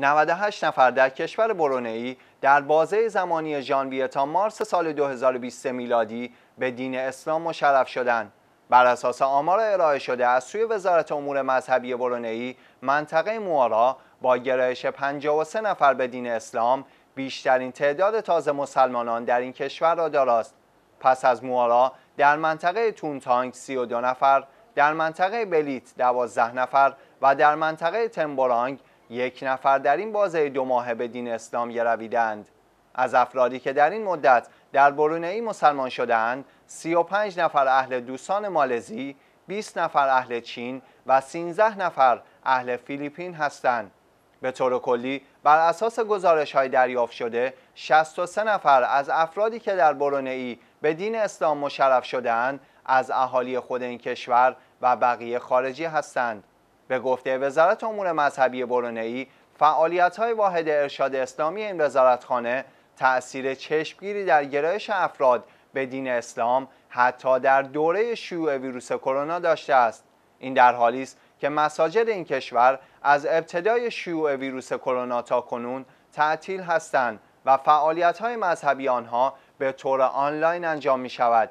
98 نفر در کشور ای در بازه زمانی ژانویه تا مارس سال 2020 میلادی به دین اسلام مشرف شدند. بر اساس آمار ارائه شده از سوی وزارت امور مذهبی ای منطقه موارا با گرایش 53 نفر به دین اسلام بیشترین تعداد تازه مسلمانان در این کشور را داراست پس از موارا در منطقه تونتانگ 32 نفر در منطقه بلیت 12 نفر و در منطقه تنبورانگ یک نفر در این بازه دو ماهه به دین اسلام گرویدند از افرادی که در این مدت در ای مسلمان شدند 35 نفر اهل دوستان مالزی 20 نفر اهل چین و 13 نفر اهل فیلیپین هستند به طور کلی بر اساس گزارش های دریافت شده 63 نفر از افرادی که در ای به دین اسلام مشرف شدند از اهالی خود این کشور و بقیه خارجی هستند به گفته وزارت امور مذهبی برونهی فعالیت های واحد ارشاد اسلامی این وزارتخانه تأثیر چشمگیری در گرایش افراد به دین اسلام حتی در دوره شیوع ویروس کرونا داشته است این در حالی است که مساجد این کشور از ابتدای شیوع ویروس کرونا تا کنون تعطیل هستند و فعالیت های مذهبی آنها به طور آنلاین انجام می شود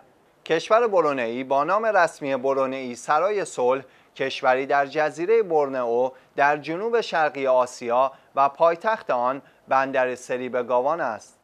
کشور برونئی با نام رسمی برونئی سرای صلح کشوری در جزیره برنئو در جنوب شرقی آسیا و پایتخت آن بندر سری گاوان است